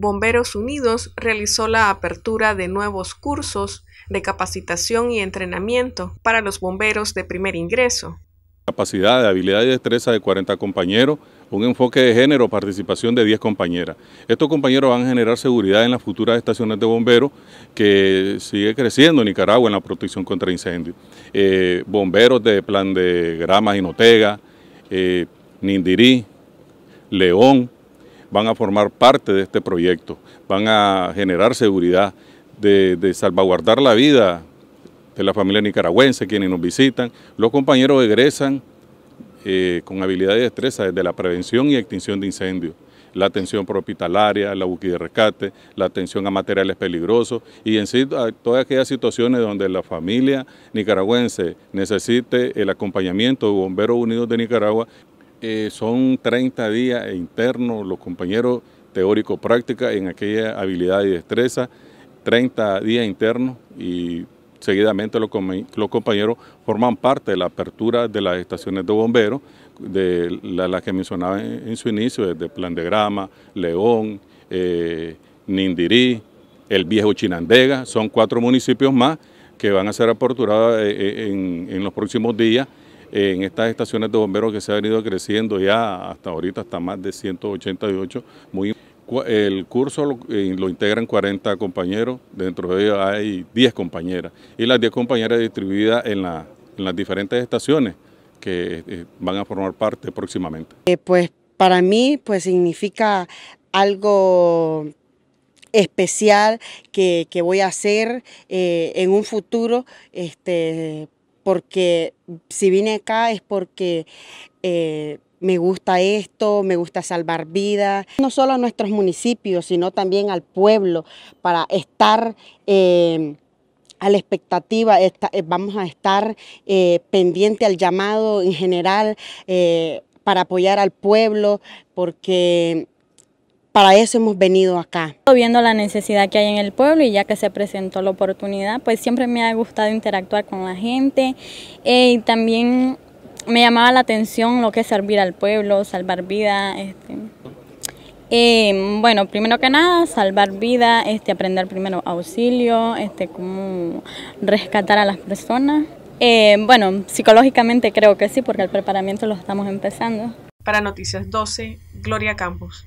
Bomberos Unidos realizó la apertura de nuevos cursos de capacitación y entrenamiento para los bomberos de primer ingreso. Capacidad, habilidad y destreza de 40 compañeros, un enfoque de género, participación de 10 compañeras. Estos compañeros van a generar seguridad en las futuras estaciones de bomberos que sigue creciendo en Nicaragua en la protección contra incendios. Eh, bomberos de plan de Gramas y Notega, eh, Nindirí, León, van a formar parte de este proyecto, van a generar seguridad, de, salvaguardar la vida de la familia nicaragüense, quienes nos visitan. Los compañeros egresan eh, con habilidad y destreza desde la prevención y extinción de incendios, la atención propitalaria, la búsqueda de rescate, la atención a materiales peligrosos y en todas aquellas situaciones donde la familia nicaragüense necesite el acompañamiento de Bomberos Unidos de Nicaragua, eh, son 30 días internos los compañeros teórico-práctica en aquella habilidad y destreza, 30 días internos y seguidamente los, compañeros forman parte de la apertura de las estaciones de bomberos, de las que mencionaba en, su inicio, desde Plan de Grama, León, eh, Nindirí, el viejo Chinandega, son cuatro municipios más que van a ser aperturados eh, en los próximos días en estas estaciones de bomberos que se ha venido creciendo ya hasta ahorita, hasta más de 188. Muy, el curso lo, eh, integran 40 compañeros, dentro de ellos hay 10 compañeras y las 10 compañeras distribuidas en, las diferentes estaciones que eh, van a formar parte próximamente. Eh, pues para mí pues significa algo especial que, voy a hacer en un futuro este, porque si vine acá es porque eh, me gusta esto, me gusta salvar vidas, no solo a nuestros municipios, sino también al pueblo, para estar... Eh, a la expectativa, eh, vamos a estar pendiente al llamado en general para apoyar al pueblo, porque para eso hemos venido acá. Viendo la necesidad que hay en el pueblo y ya que se presentó la oportunidad, pues siempre me ha gustado interactuar con la gente eh, y también me llamaba la atención lo que es servir al pueblo, salvar vida. Este. Eh, bueno, primero que nada, salvar vida, este, aprender primero auxilio, este, cómo rescatar a las personas. Eh, bueno, psicológicamente creo que sí, porque el preparamiento lo estamos empezando. Para Noticias 12, Gloria Campos.